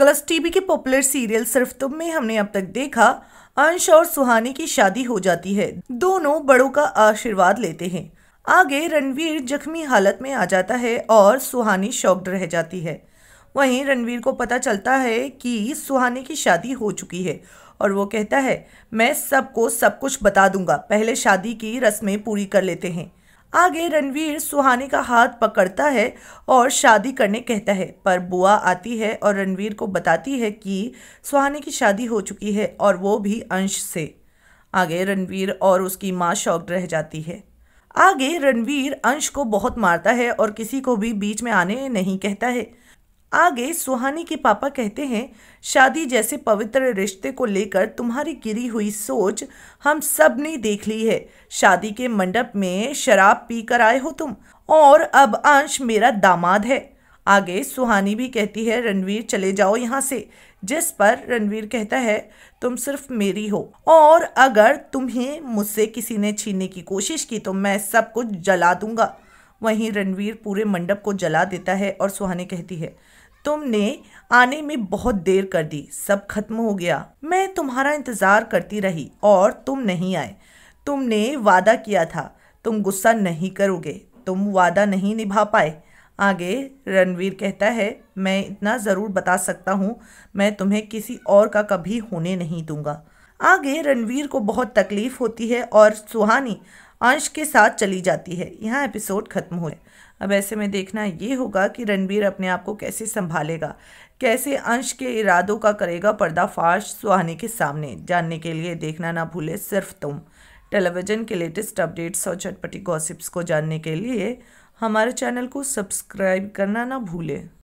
colours TV के popular serial सिर्फ तुम में हमने अब तक देखा अंश और सुहानी की शादी हो जाती है दोनों बड़ों का आशीर्वाद लेते हैं आगे रणवीर जख्मी हालत में आ जाता है और सुहानी शॉक्ड रह जाती है वहीं रणवीर को पता चलता है कि सुहानी की शादी हो चुकी है और वो कहता है मैं सबको सब कुछ बता दूंगा पहले शादी की रस्में पूरी कर लेते हैं आगे रणवीर सुहानी का हाथ पकड़ता है और शादी करने कहता है पर बुआ आती है और रणवीर को बताती है कि सुहानी की शादी हो चुकी है और वो भी अंश से आगे रणवीर और उसकी माँ शौक रह जाती है आगे रणवीर अंश को बहुत मारता है और किसी को भी बीच में आने नहीं कहता है आगे सुहानी के पापा कहते हैं शादी जैसे पवित्र रिश्ते को लेकर तुम्हारी गिरी हुई सोच हम सब ने देख ली है शादी के मंडप में शराब पी कर आए हो तुम और अब अंश मेरा दामाद है आगे सुहानी भी कहती है रणवीर चले जाओ यहाँ से जिस पर रणवीर कहता है तुम सिर्फ मेरी हो और अगर तुम्हें मुझसे किसी ने छीनने की कोशिश की तो मैं सब कुछ जला दूंगा वहीं रणवीर पूरे मंडप को जला देता है और सुहानी कहती है तुमने आने में बहुत देर कर दी सब खत्म हो गया मैं तुम्हारा इंतजार करती रही और तुम नहीं आए तुमने वादा किया था तुम गुस्सा नहीं करोगे तुम वादा नहीं निभा पाए आगे रणवीर कहता है मैं इतना ज़रूर बता सकता हूँ मैं तुम्हें किसी और का कभी होने नहीं दूंगा आगे रणवीर को बहुत तकलीफ़ होती है और सुहानी अंश के साथ चली जाती है यहाँ एपिसोड खत्म हो अब ऐसे में देखना ये होगा कि रणबीर अपने आप को कैसे संभालेगा कैसे अंश के इरादों का करेगा पर्दाफाश सुहानी के सामने जानने के लिए देखना ना भूले सिर्फ तुम टेलीविज़न के लेटेस्ट अपडेट्स और चटपटी गॉसिप्स को जानने के लिए हमारे चैनल को सब्सक्राइब करना ना भूलें